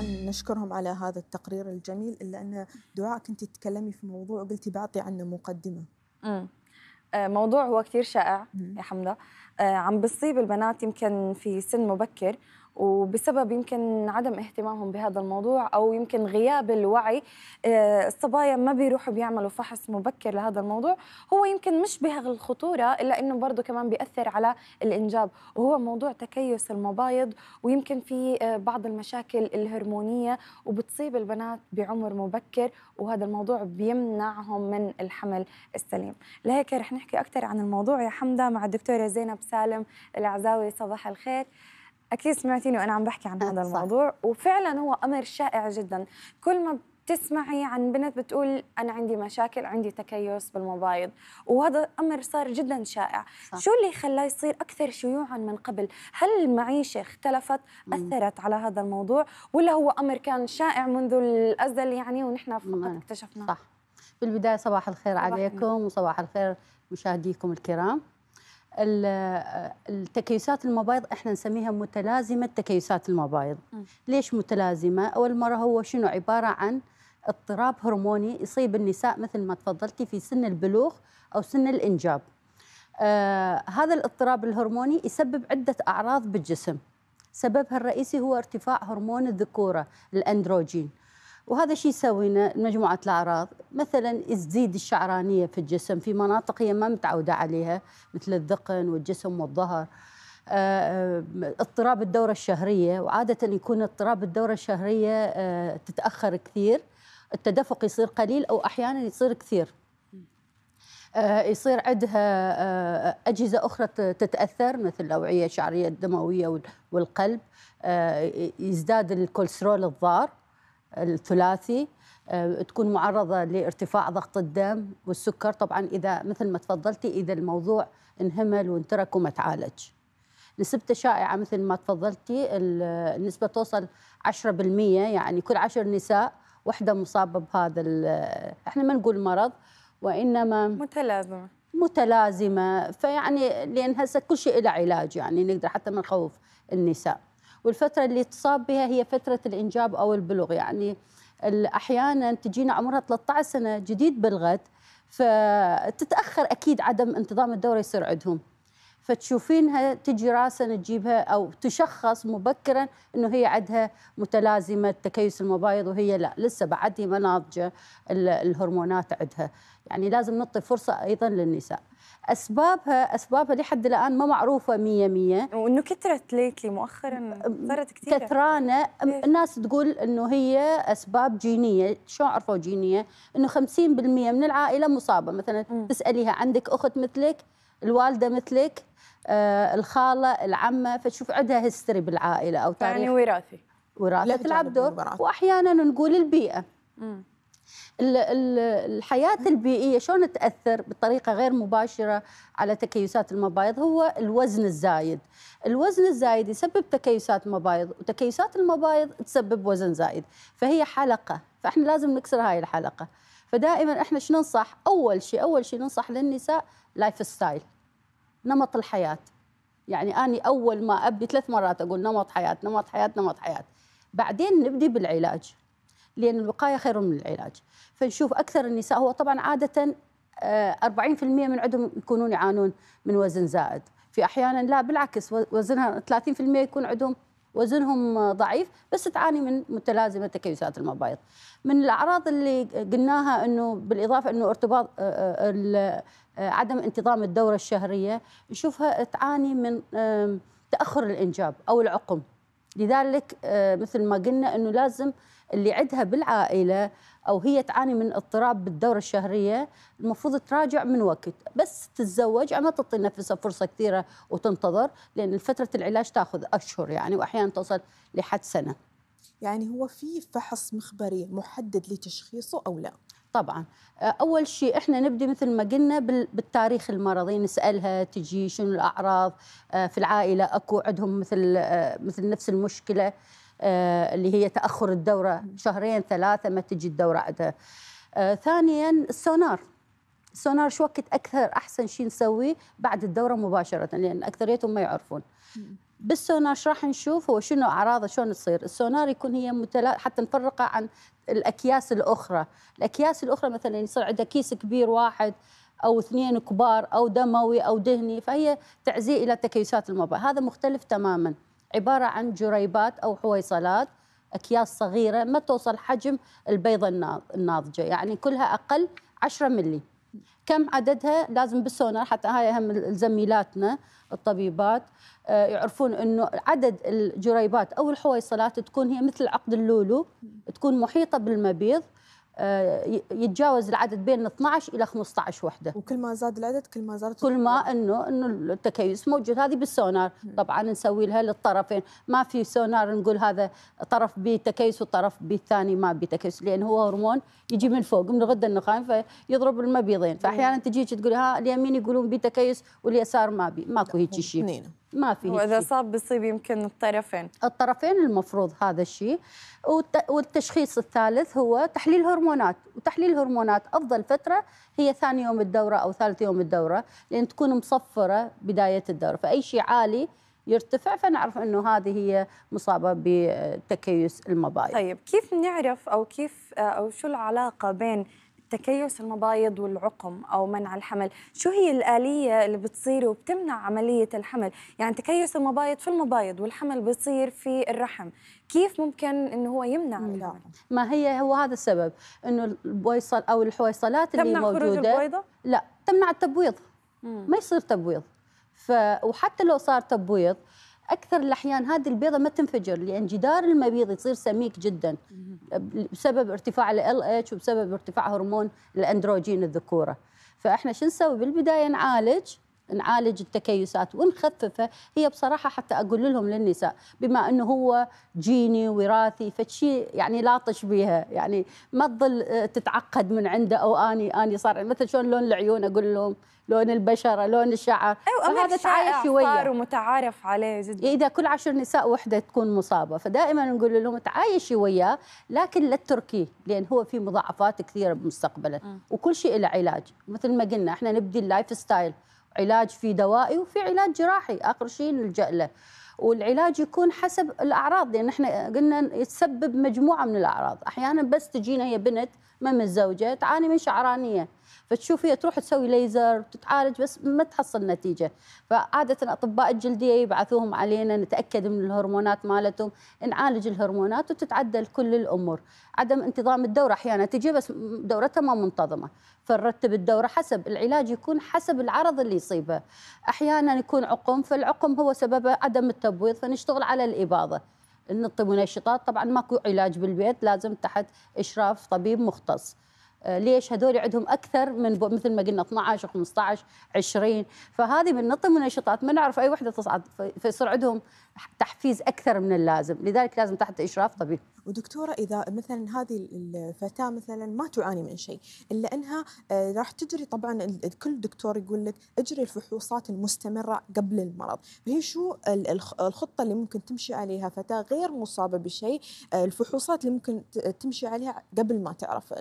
طبعا نشكرهم على هذا التقرير الجميل إلا أن دعاء كنت تتكلمي في موضوع وقلتي بعطي عنه مقدمة آه، موضوع هو كثير شائع يا حمدة آه، عم بصيب البنات يمكن في سن مبكر وبسبب يمكن عدم اهتمامهم بهذا الموضوع او يمكن غياب الوعي آه، الصبايا ما بيروحوا بيعملوا فحص مبكر لهذا الموضوع هو يمكن مش بهالخطوره الا انه برضه كمان بياثر على الانجاب وهو موضوع تكيس المبايض ويمكن في آه، بعض المشاكل الهرمونيه وبتصيب البنات بعمر مبكر وهذا الموضوع بيمنعهم من الحمل السليم لهيك رح نحكي اكثر عن الموضوع يا حمده مع الدكتوره زينب سالم العزاوي صباح الخير اكيد سمعتيني وانا عم بحكي عن هذا الموضوع وفعلا هو امر شائع جدا كل ما بتسمعي عن بنت بتقول انا عندي مشاكل عندي تكيس بالمبايض وهذا امر صار جدا شائع صح. شو اللي خلاه يصير اكثر شيوعا من قبل هل المعيشه اختلفت اثرت مم. على هذا الموضوع ولا هو امر كان شائع منذ الازل يعني ونحن فقط اكتشفناه صح بالبدايه صباح الخير صباح عليكم وصباح الخير مشاهديكم الكرام آه، التكيسات المبايض احنا نسميها متلازمه تكيسات المبايض ليش متلازمه اول مره هو شنو عباره عن اضطراب هرموني يصيب النساء مثل ما تفضلتي في سن البلوغ او سن الانجاب آه هذا الاضطراب الهرموني يسبب عده اعراض بالجسم سببها الرئيسي هو ارتفاع هرمون الذكوره الاندروجين وهذا شيء يسوينا مجموعة الأعراض مثلا تزيد الشعرانية في الجسم في مناطق هي ما متعودة عليها مثل الذقن والجسم والظهر آه، آه، اضطراب الدورة الشهرية وعادة يكون اضطراب الدورة الشهرية آه، تتأخر كثير التدفق يصير قليل أو أحيانا يصير كثير يصير عندها أجهزة أخرى تتأثر مثل الأوعية الشعرية الدموية والقلب يزداد الكوليسترول الضار الثلاثي آه، تكون معرضة لارتفاع ضغط الدم والسكر طبعا إذا مثل ما تفضلتي إذا الموضوع انهمل وانترك وما تعالج نسبته شائعة مثل ما تفضلتي النسبة توصل 10% يعني كل عشر نساء وحدة مصابة بهذا احنا ما نقول مرض وإنما متلازمة متلازمة فيعني لأن هسه كل شيء له علاج يعني نقدر حتى ما نخوف النساء والفترة اللي تصاب بها هي فترة الإنجاب أو البلوغ يعني أحيانا تجينا عمرها 13 سنة جديد بلغت فتتأخر أكيد عدم انتظام الدورة يصير عندهم فتشوفينها تجي راسا تجيبها او تشخص مبكرا انه هي عندها متلازمه تكيس المبايض وهي لا لسه بعدها ما ناضجه الهرمونات عندها يعني لازم نعطي فرصه ايضا للنساء اسبابها اسبابها لحد الان ما معروفه 100 100 وانه كثرت ليتلي مؤخرا صارت كثير كثرانه الناس تقول انه هي اسباب جينيه شو عرفوا جينيه انه 50% من العائله مصابه مثلا م. تساليها عندك اخت مثلك الوالده مثلك آه الخاله العمه فتشوف عندها هيستوري بالعائله او يعني تاريخ يعني وراثي وراثه تلعب دور واحيانا نقول البيئه الحياة البيئية شلون تأثر بطريقة غير مباشرة على تكيسات المبايض هو الوزن الزايد الوزن الزايد يسبب تكيسات مبايض وتكيسات المبايض تسبب وزن زايد فهي حلقة فإحنا لازم نكسر هاي الحلقة فدائما احنا شو ننصح اول شيء اول شيء ننصح للنساء لايف ستايل نمط الحياه يعني أنا أول ما أبدي ثلاث مرات أقول نمط حياة نمط حياة نمط حياة بعدين نبدي بالعلاج لأن الوقاية خير من العلاج فنشوف أكثر النساء هو طبعا عادة 40% آه، من عندهم يكونون يعانون من وزن زائد في أحيانا لا بالعكس وزنها 30% يكون عندهم وزنهم ضعيف بس تعاني من متلازمه تكيسات المبايض. من الاعراض اللي قلناها انه بالاضافه انه ارتباط آه، آه، آه، عدم انتظام الدوره الشهريه نشوفها تعاني من تاخر الانجاب او العقم لذلك آه، مثل ما قلنا انه لازم اللي عندها بالعائله او هي تعاني من اضطراب بالدوره الشهريه المفروض تراجع من وقت بس تتزوج ما تعطي نفسها فرصه كثيره وتنتظر لان فتره العلاج تاخذ اشهر يعني واحيانا توصل لحد سنه يعني هو في فحص مخبري محدد لتشخيصه او لا طبعا آه، اول شيء احنا نبدا مثل ما قلنا بالتاريخ المرضي نسالها تجي شنو الاعراض آه، في العائله اكو عندهم مثل آه، مثل نفس المشكله اللي هي تاخر الدوره شهرين ثلاثه ما تجي الدوره عندها ثانيا السونار سونار شو وقت اكثر احسن شيء نسويه بعد الدوره مباشره لان اكثريتهم ما يعرفون بالسونار راح نشوف هو شنو اعراضه شلون تصير السونار يكون هي متلا... حتى نفرقه عن الاكياس الاخرى الاكياس الاخرى مثلا يعني يصير عندها كيس كبير واحد او اثنين كبار او دموي او دهني فهي تعزي الى تكيسات المباء هذا مختلف تماما عباره عن جريبات او حويصلات اكياس صغيره ما توصل حجم البيضه الناضجه يعني كلها اقل 10 ملي كم عددها لازم بالسونار حتى هاي اهم زميلاتنا الطبيبات آه، يعرفون انه عدد الجريبات او الحويصلات تكون هي مثل عقد اللولو تكون محيطه بالمبيض آه، يتجاوز العدد بين 12 الى 15 وحده وكل ما زاد العدد كل ما زادت كل ما انه انه التكيس موجود هذه بالسونار طبعا نسوي لها للطرفين ما في سونار نقول هذا طرف بي تكيس والطرف بي الثاني ما بي تكيس لان هو هرمون يجي من فوق من الغده النخاع فيضرب المبيضين فاحيانا تجيك تقول ها اليمين يقولون بي تكيس واليسار ما بي ماكو هيك شيء ما في واذا صاب بصيب يمكن الطرفين الطرفين المفروض هذا الشيء والتشخيص الثالث هو تحليل هرمونات وتحليل هرمونات افضل فتره هي ثاني يوم الدوره او ثالث يوم الدوره لان تكون مصفره بدايه الدوره فاي شيء عالي يرتفع فنعرف انه هذه هي مصابه بتكيس المبايض طيب كيف نعرف او كيف او شو العلاقه بين تكيس المبايض والعقم او منع الحمل شو هي الاليه اللي بتصير وبتمنع عمليه الحمل يعني تكيس المبايض في المبايض والحمل بيصير في الرحم كيف ممكن انه هو يمنع لا. ما هي هو هذا السبب انه البويصل او الحويصلات اللي تمنع موجوده خروج البويضه لا تمنع التبويض مم. ما يصير تبويض ف وحتى لو صار تبويض اكثر الاحيان هذه البيضه ما تنفجر لان جدار المبيض يصير سميك جدا بسبب ارتفاع ال ال اتش وبسبب ارتفاع هرمون الاندروجين الذكوره فاحنا شو نسوي بالبدايه نعالج نعالج التكيسات ونخففه هي بصراحه حتى اقول لهم للنساء بما انه هو جيني وراثي فشيء يعني لاطش بيها يعني ما تظل آه، تتعقد من عنده او اني اني صار مثل شلون لون العيون اقول لهم لون البشره لون الشعر أيوة هذا شوية صار ومتعارف عليه جدا اذا كل عشر نساء وحده تكون مصابه فدائما نقول لهم تعايشي وياه لكن لا تتركيه لان هو في مضاعفات كثيره بمستقبله وكل شيء له علاج مثل ما قلنا احنا نبدي اللايف ستايل علاج في دوائي وفي علاج جراحي اخر اقرشين الجأله والعلاج يكون حسب الاعراض لان يعني احنا قلنا يتسبب مجموعه من الاعراض احيانا بس تجينا هي بنت ما متزوجه تعاني من شعرانيه فتشوفيها تروح تسوي ليزر وتتعالج بس ما تحصل نتيجه فعاده اطباء الجلديه يبعثوهم علينا نتاكد من الهرمونات مالتهم نعالج الهرمونات وتتعدل كل الامور عدم انتظام الدوره احيانا تجي بس دورتها ما منتظمه فنرتب الدوره حسب العلاج يكون حسب العرض اللي يصيبه احيانا يكون عقم فالعقم هو سببه عدم التبويض فنشتغل على الاباضه نعطي منشطات طبعا ماكو علاج بالبيت لازم تحت اشراف طبيب مختص آه، ليش هذول عندهم اكثر من مثل ما قلنا 12 15 20 فهذه نطم النشاطات ما نعرف اي وحده تصعد فيصير عندهم تحفيز اكثر من اللازم لذلك لازم تحت اشراف طبيب ودكتوره اذا مثلا هذه الفتاه مثلا ما تعاني من شيء الا انها آه، راح تجري طبعا كل دكتور يقول لك اجري الفحوصات المستمره قبل المرض فهي شو الخطه اللي ممكن تمشي عليها فتاه غير مصابه بشيء آه، الفحوصات اللي ممكن تمشي عليها قبل ما تعرف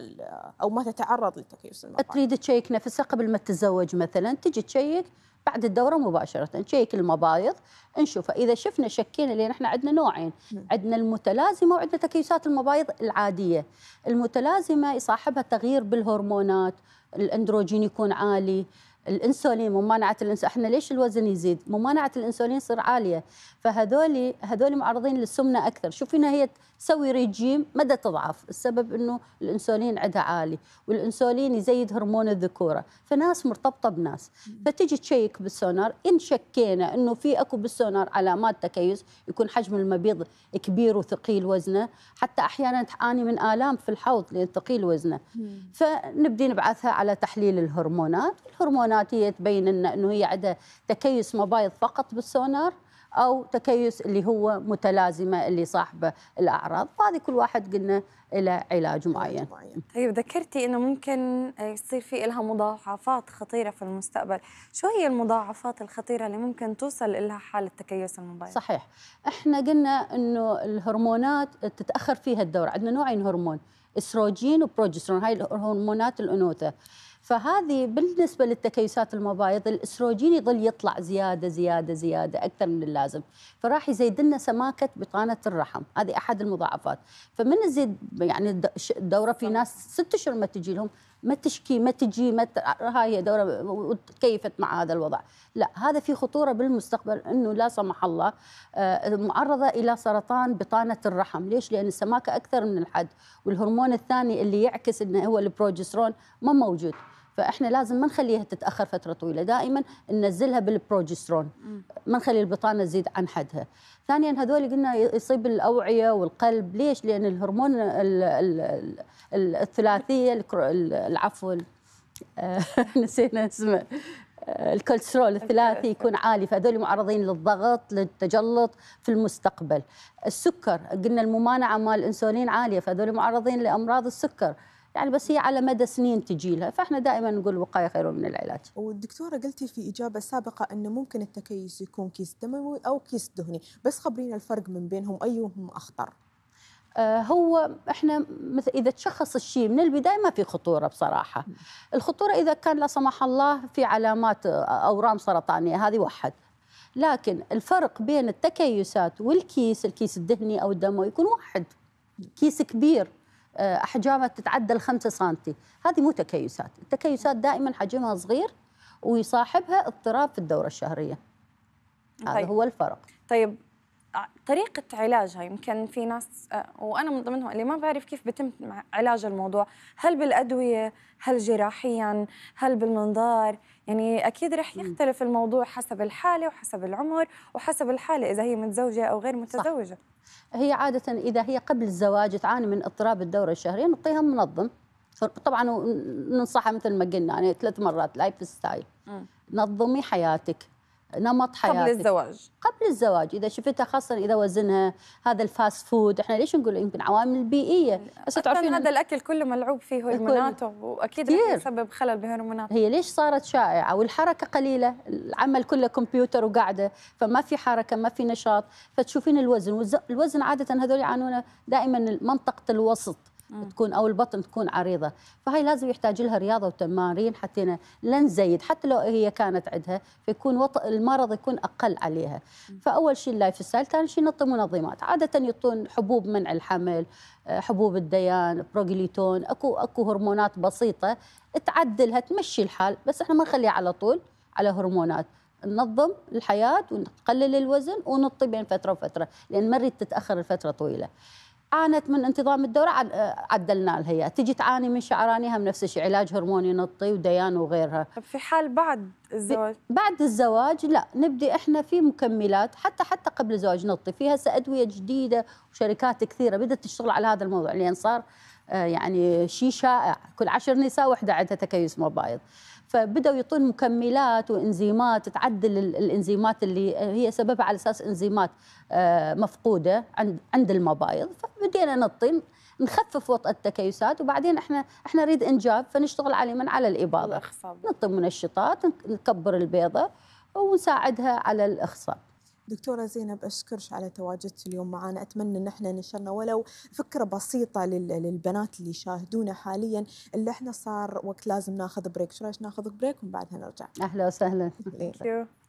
او ما تتعرض لتكيس المرأة تريد تشيك نفسها قبل ما تتزوج مثلا تجي تشيك بعد الدورة مباشرة تشيك المبايض نشوفها إذا شفنا شكينا لأن احنا عندنا نوعين عندنا المتلازمة وعندنا تكيسات المبايض العادية المتلازمة يصاحبها تغيير بالهرمونات الاندروجين يكون عالي الانسولين ممانعه الانسولين احنا ليش الوزن يزيد ممانعه الانسولين صير عاليه فهذول هذول معرضين للسمنه اكثر شوفي هي تسوي ريجيم مدى تضعف السبب انه الانسولين عندها عالي والانسولين يزيد هرمون الذكوره فناس مرتبطه بناس فتجي تشيك بالسونار ان شكينا انه في اكو بالسونار علامات تكيس يكون حجم المبيض كبير وثقيل وزنه حتى احيانا تعاني من الام في الحوض لان ثقيل وزنه فنبدي نبعثها على تحليل الهرمونات الهرمونات البيانات هي تبين انه هي عندها تكيس مبايض فقط بالسونار او تكيس اللي هو متلازمه اللي صاحبه الاعراض، هذه كل واحد قلنا له علاج معين. طيب ذكرتي انه ممكن يصير في لها مضاعفات خطيره في المستقبل، شو هي المضاعفات الخطيره اللي ممكن توصل لها حاله تكيس المبايض؟ صحيح، احنا قلنا انه الهرمونات تتاخر فيها الدوره، عندنا نوعين هرمون، استروجين وبروجسترون، هاي الهرمونات الانوثه. فهذه بالنسبه للتكيسات المبايض الاستروجين يظل يطلع زياده زياده زياده اكثر من اللازم فراح يزيد لنا سماكه بطانه الرحم هذه احد المضاعفات فمن نزيد يعني الدوره في ناس ست اشهر ما تجي لهم ما تشكي ما تجي ما ت... هاي دوره وتكيفت مع هذا الوضع لا هذا في خطوره بالمستقبل انه لا سمح الله آه، معرضه الى سرطان بطانه الرحم ليش لان السماكه اكثر من الحد والهرمون الثاني اللي يعكس انه هو البروجسترون ما موجود فاحنا لازم ما نخليها تتاخر فتره طويله دائما ننزلها بالبروجسترون ما نخلي البطانه تزيد عن حدها ثانيا هذول قلنا يصيب الاوعيه والقلب ليش لان الهرمون الثلاثيه العفو نسينا اسمه الكوليسترول الثلاثي يكون عالي فهذول معرضين للضغط للتجلط في المستقبل السكر قلنا الممانعه مال الانسولين عاليه فهذول معرضين لامراض السكر يعني بس هي على مدى سنين تجي لها فاحنا دائما نقول الوقايه خير من العلاج والدكتوره قلتي في اجابه سابقه انه ممكن التكيس يكون كيس دموي او كيس دهني بس خبرينا الفرق من بينهم ايهم اخطر آه، هو احنا مثل اذا تشخص الشيء من البدايه ما في خطوره بصراحه الخطوره اذا كان لا سمح الله في علامات آه، اورام سرطانيه هذه واحد لكن الفرق بين التكيسات والكيس الكيس الدهني او الدموي يكون واحد كيس كبير آه، احجامها تتعدى الخمسة سنتي هذه مو تكيسات التكيسات دائما حجمها صغير ويصاحبها اضطراب في الدوره الشهريه هذا طيب. هو الفرق طيب آه، طريقة علاجها يمكن في ناس آه، وأنا من ضمنهم اللي ما بعرف كيف بتم علاج الموضوع هل بالأدوية هل جراحيا هل بالمنظار يعني أكيد رح يختلف الموضوع حسب الحالة وحسب العمر وحسب الحالة إذا هي متزوجة أو غير متزوجة صح. هي عادة إذا هي قبل الزواج تعاني من اضطراب الدورة الشهرية نعطيها منظم طبعا ننصحها مثل ما قلنا يعني ثلاث مرات لايف ستايل نظمي حياتك نمط حياتك قبل الزواج قبل الزواج اذا شفتها خاصه اذا وزنها هذا الفاست فود احنا ليش نقول يمكن عوامل بيئيه بس تعرفين هذا الاكل كله ملعوب فيه هرمونات واكيد يسبب خلل بهرمونات هي ليش صارت شائعه والحركه قليله العمل كله كمبيوتر وقاعده فما في حركه ما في نشاط فتشوفين الوزن الوزن عاده هذول يعانون دائما منطقه الوسط م. تكون او البطن تكون عريضه فهي لازم يحتاج لها رياضه وتمارين حتى لا نزيد حتى لو هي كانت عندها فيكون وط... المرض يكون اقل عليها م. فاول شيء اللايف ستايل ثاني شيء نطي منظمات عاده يعطون حبوب منع الحمل آه، حبوب الديان بروجليتون اكو اكو هرمونات بسيطه تعدلها تمشي الحال بس احنا ما نخليها على طول على هرمونات ننظم الحياه ونقلل الوزن ونطي بين فتره وفتره لان ما نريد تتاخر لفتره طويله عانت من انتظام الدوره عدلنا لها تجي تعاني من شعرانيها من نفس الشيء علاج هرموني نطي وديان وغيرها. في حال بعد الزواج؟ بعد الزواج لا نبدي احنا في مكملات حتى حتى قبل الزواج نطي فيها هسه ادويه جديده وشركات كثيره بدات تشتغل على هذا الموضوع لان صار آه، يعني شيء شائع كل عشر نساء وحده عندها تكيس مبايض. فبداوا يعطون مكملات وانزيمات تعدل الانزيمات اللي هي سببها على اساس انزيمات آه، مفقوده عند عند المبايض فبدينا نطين نخفف وطأة التكيسات وبعدين احنا احنا نريد انجاب فنشتغل من على الاباضه نطي منشطات نكبر البيضه ونساعدها على الاخصاب دكتورة زينب أشكرش على تواجدك اليوم معنا أتمنى أن احنا نشرنا ولو فكرة بسيطة للبنات اللي يشاهدونا حاليا اللي احنا صار وقت لازم ناخذ بريك شو ناخذ بريك ومن بعدها نرجع أهلا وسهلا